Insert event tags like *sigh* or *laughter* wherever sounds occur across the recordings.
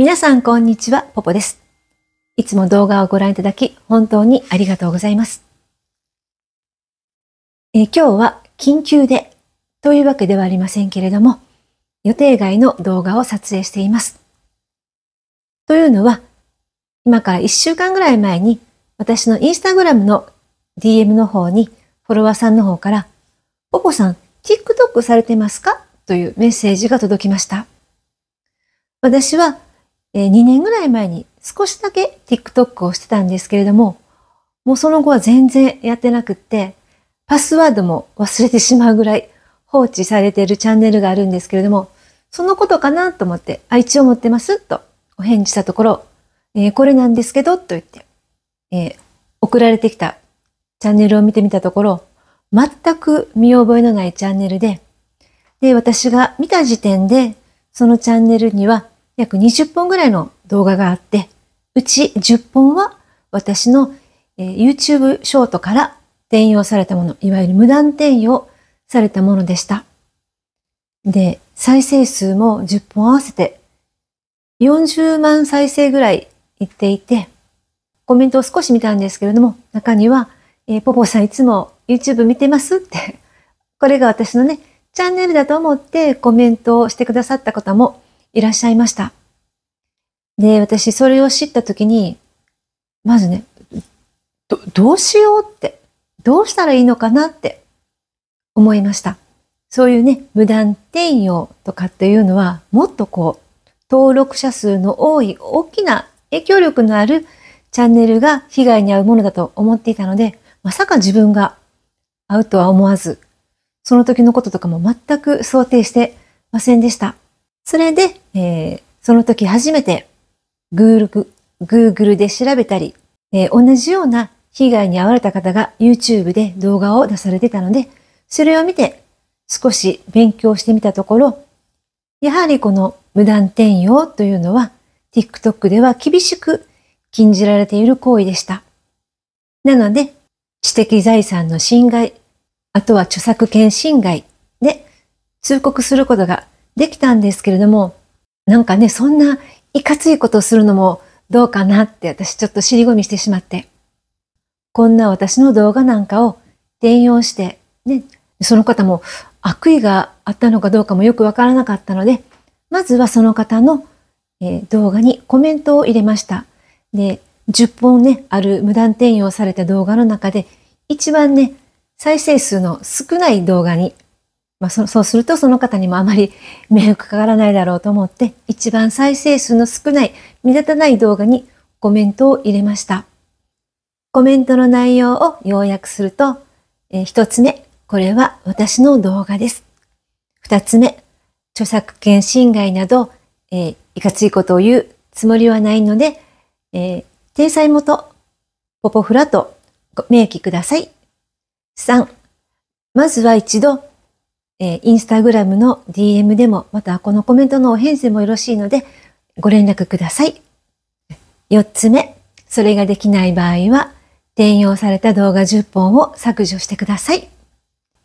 皆さんこんにちは、ポポです。いつも動画をご覧いただき、本当にありがとうございます。え今日は緊急でというわけではありませんけれども、予定外の動画を撮影しています。というのは、今から1週間ぐらい前に、私のインスタグラムの DM の方に、フォロワーさんの方から、ポポさん、TikTok されてますかというメッセージが届きました。私はえ2年ぐらい前に少しだけ TikTok をしてたんですけれども、もうその後は全然やってなくって、パスワードも忘れてしまうぐらい放置されているチャンネルがあるんですけれども、そのことかなと思って、あ、一応持ってますとお返事したところ、えー、これなんですけどと言って、えー、送られてきたチャンネルを見てみたところ、全く見覚えのないチャンネルで、で、私が見た時点で、そのチャンネルには約20本ぐらいの動画があって、うち10本は私の、え YouTube ショートから転用されたもの、いわゆる無断転用されたものでした。で、再生数も10本合わせて40万再生ぐらいいっていて、コメントを少し見たんですけれども、中には、えー、ポポさんいつも YouTube 見てますってこれが私のね、チャンネルだと思ってコメントをしてくださった方もいらっしゃいました。で、私それを知った時に、まずね、ど、どうしようって、どうしたらいいのかなって思いました。そういうね、無断転用とかっていうのは、もっとこう、登録者数の多い大きな影響力のあるチャンネルが被害に遭うものだと思っていたので、まさか自分が会うとは思わず、その時のこととかも全く想定してませんでした。それで、えー、その時初めて Google, で調べたり、えー、同じような被害に遭われた方が YouTube で動画を出されてたので、それを見て少し勉強してみたところ、やはりこの無断転用というのは TikTok では厳しく禁じられている行為でした。なので、知的財産の侵害、あとは著作権侵害で通告することができたんですけれども、なんかね、そんないかついことをするのもどうかなって私ちょっと尻込みしてしまって、こんな私の動画なんかを転用して、ね、その方も悪意があったのかどうかもよくわからなかったので、まずはその方の、え動画にコメントを入れました。で、10本ね、ある無断転用された動画の中で、一番ね、再生数の少ない動画にまあ、そうするとその方にもあまり迷惑かからないだろうと思って一番再生数の少ない目立たない動画にコメントを入れました。コメントの内容を要約すると、え1つ目、これは私の動画です。2つ目、著作権侵害など、えー、いかついことを言うつもりはないので、えー、体裁元、ポポフラとご明記ください。3、まずは一度えー、インスタグラムの DM でも、またこのコメントのお返事もよろしいので、ご連絡ください。四つ目、それができない場合は、転用された動画10本を削除してください。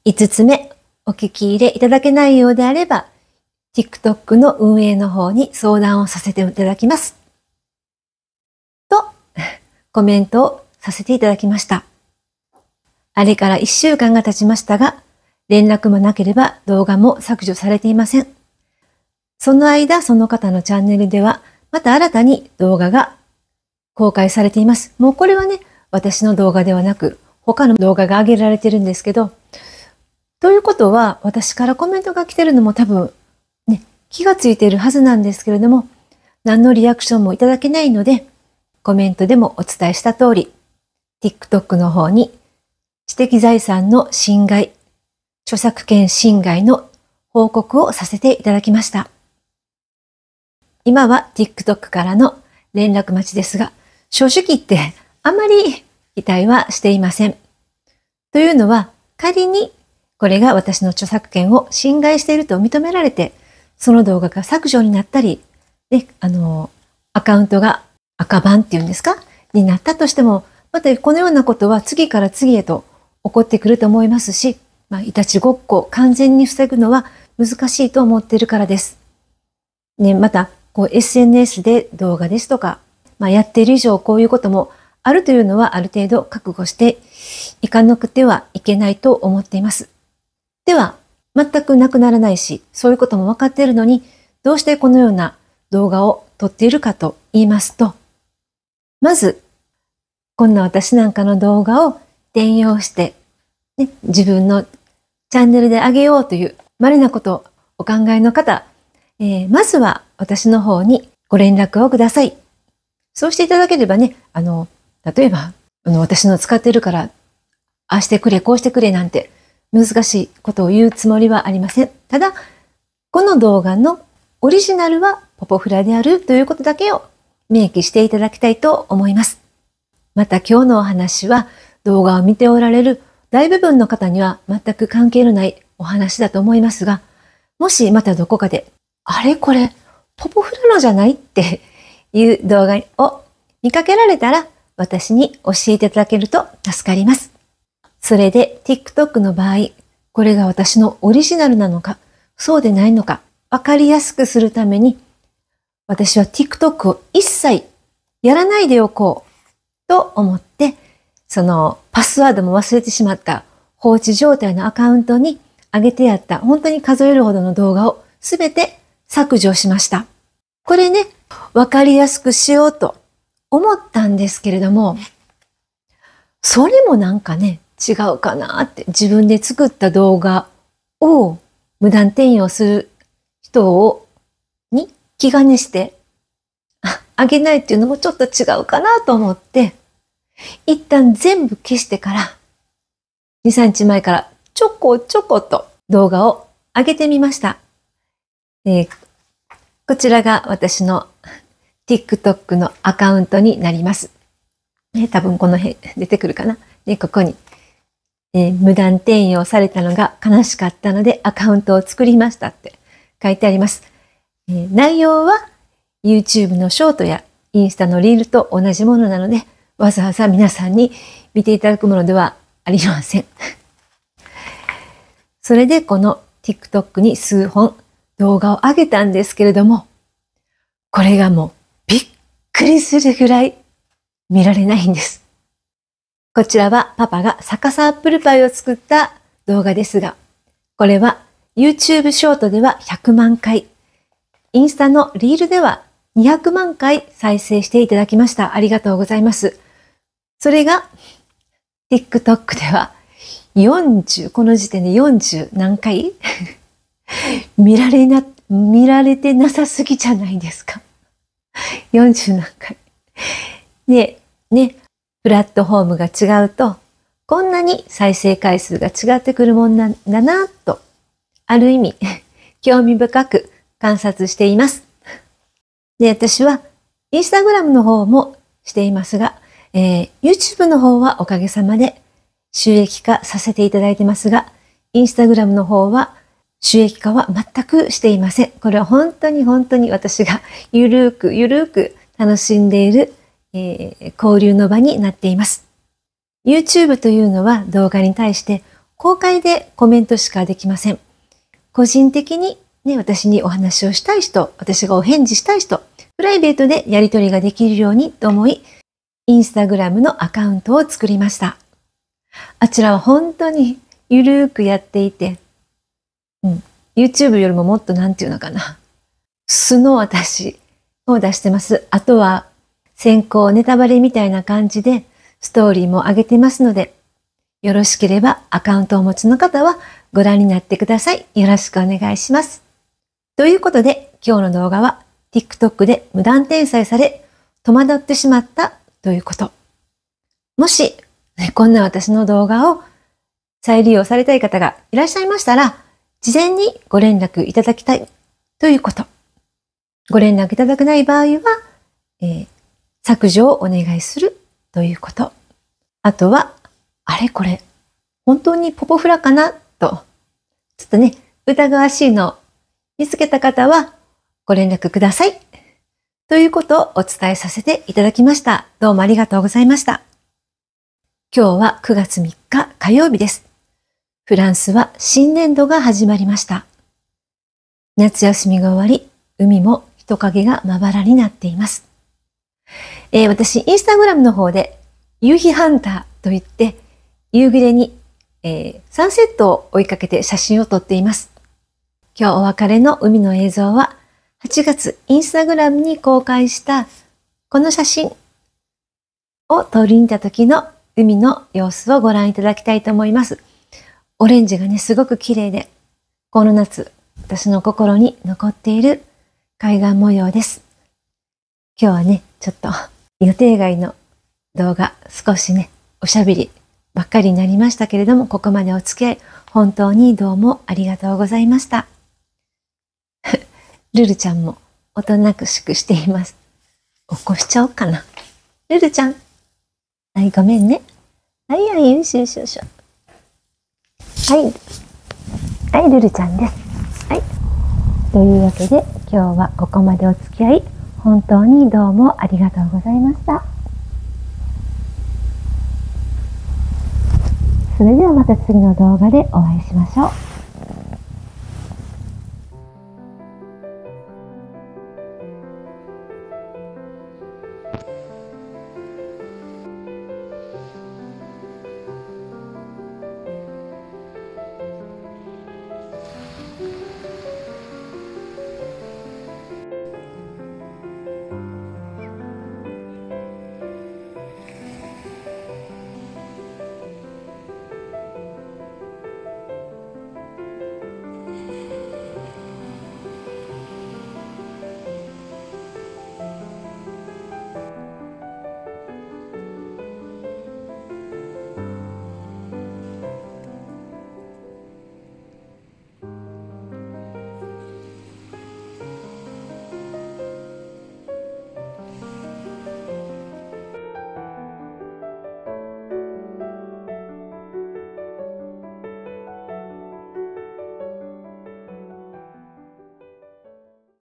五つ目、お聞き入れいただけないようであれば、TikTok の運営の方に相談をさせていただきます。と、コメントをさせていただきました。あれから一週間が経ちましたが、連絡もなければ動画も削除されていません。その間、その方のチャンネルでは、また新たに動画が公開されています。もうこれはね、私の動画ではなく、他の動画が上げられてるんですけど、ということは、私からコメントが来てるのも多分、ね、気がついているはずなんですけれども、何のリアクションもいただけないので、コメントでもお伝えした通り、TikTok の方に知的財産の侵害著作権侵害の報告をさせていただきました。今は TikTok からの連絡待ちですが、正直言ってあまり期待はしていません。というのは、仮にこれが私の著作権を侵害していると認められて、その動画が削除になったり、で、あの、アカウントが赤版っていうんですかになったとしても、またこのようなことは次から次へと起こってくると思いますし、まあ、いたちごっこ完全に防ぐのは難しいと思っているからです。ね、また、こう SNS で動画ですとか、まあ、やっている以上こういうこともあるというのはある程度覚悟していかなくてはいけないと思っています。では、全くなくならないし、そういうことも分かっているのに、どうしてこのような動画を撮っているかと言いますと、まず、こんな私なんかの動画を転用してね、自分のチャンネルであげようという稀なことをお考えの方、えー、まずは私の方にご連絡をください。そうしていただければね、あの、例えば、あの、私の使ってるから、ああしてくれ、こうしてくれなんて難しいことを言うつもりはありません。ただ、この動画のオリジナルはポポフラであるということだけを明記していただきたいと思います。また今日のお話は動画を見ておられる大部分の方には全く関係のないお話だと思いますが、もしまたどこかで、あれこれ、ポポフラノじゃないっていう動画を見かけられたら、私に教えていただけると助かります。それで TikTok の場合、これが私のオリジナルなのか、そうでないのか、わかりやすくするために、私は TikTok を一切やらないでおこうと思って、そのパスワードも忘れてしまった放置状態のアカウントに上げてやった本当に数えるほどの動画をすべて削除しました。これね、わかりやすくしようと思ったんですけれども、それもなんかね、違うかなって自分で作った動画を無断転用する人をに気兼ねしてあげないっていうのもちょっと違うかなと思って一旦全部消してから、2、3日前からちょこちょこと動画を上げてみました。えー、こちらが私の TikTok のアカウントになります。ね、多分この辺出てくるかな。ね、ここに、えー、無断転用されたのが悲しかったのでアカウントを作りましたって書いてあります。えー、内容は YouTube のショートやインスタのリールと同じものなので、わざわざ皆さんに見ていただくものではありません。*laughs* それでこの TikTok に数本動画を上げたんですけれども、これがもうびっくりするぐらい見られないんです。こちらはパパが逆さアップルパイを作った動画ですが、これは YouTube ショートでは100万回、インスタのリールでは200万回再生していただきました。ありがとうございます。それが TikTok では40、この時点で40何回 *laughs* 見られな、見られてなさすぎじゃないですか。40何回。で、ね、プラットフォームが違うと、こんなに再生回数が違ってくるもんなんだな、と、ある意味、*laughs* 興味深く観察しています。で、私は、インスタグラムの方もしていますが、えー、YouTube の方はおかげさまで収益化させていただいてますが、Instagram の方は収益化は全くしていません。これは本当に本当に私が *laughs* ゆるーくゆるーく楽しんでいる、えー、交流の場になっています。YouTube というのは動画に対して公開でコメントしかできません。個人的にね、私にお話をしたい人、私がお返事したい人、プライベートでやり取りができるようにと思い、インスタグラムのアカウントを作りました。あちらは本当にゆるーくやっていて、うん、YouTube よりももっとなんて言うのかな、素の私を出してます。あとは先行ネタバレみたいな感じでストーリーも上げてますので、よろしければアカウントをお持ちの方はご覧になってください。よろしくお願いします。ということで今日の動画は TikTok で無断転載され戸惑ってしまったということ。もし、こんな私の動画を再利用されたい方がいらっしゃいましたら、事前にご連絡いただきたいということ。ご連絡いただけない場合は、えー、削除をお願いするということ。あとは、あれこれ、本当にポポフラかなと、ちょっとね、疑わしいのを見つけた方はご連絡ください。ということをお伝えさせていただきました。どうもありがとうございました。今日は9月3日火曜日です。フランスは新年度が始まりました。夏休みが終わり、海も人影がまばらになっています。えー、私、インスタグラムの方で、夕日ハンターといって、夕暮れに、えー、サンセットを追いかけて写真を撮っています。今日お別れの海の映像は、8月、インスタグラムに公開したこの写真を通り行った時の海の様子をご覧いただきたいと思います。オレンジがね、すごく綺麗で、この夏、私の心に残っている海岸模様です。今日はね、ちょっと予定外の動画、少しね、おしゃべりばっかりになりましたけれども、ここまでお付き合い、本当にどうもありがとうございました。ルルちゃんもおとなしくしています。起こしちゃおうかな。ルルちゃん。はい、ごめんね。はいはい、よしよしよし。はい。はい、ルルちゃんです。はい。というわけで、今日はここまでお付き合い、本当にどうもありがとうございました。それではまた次の動画でお会いしましょう。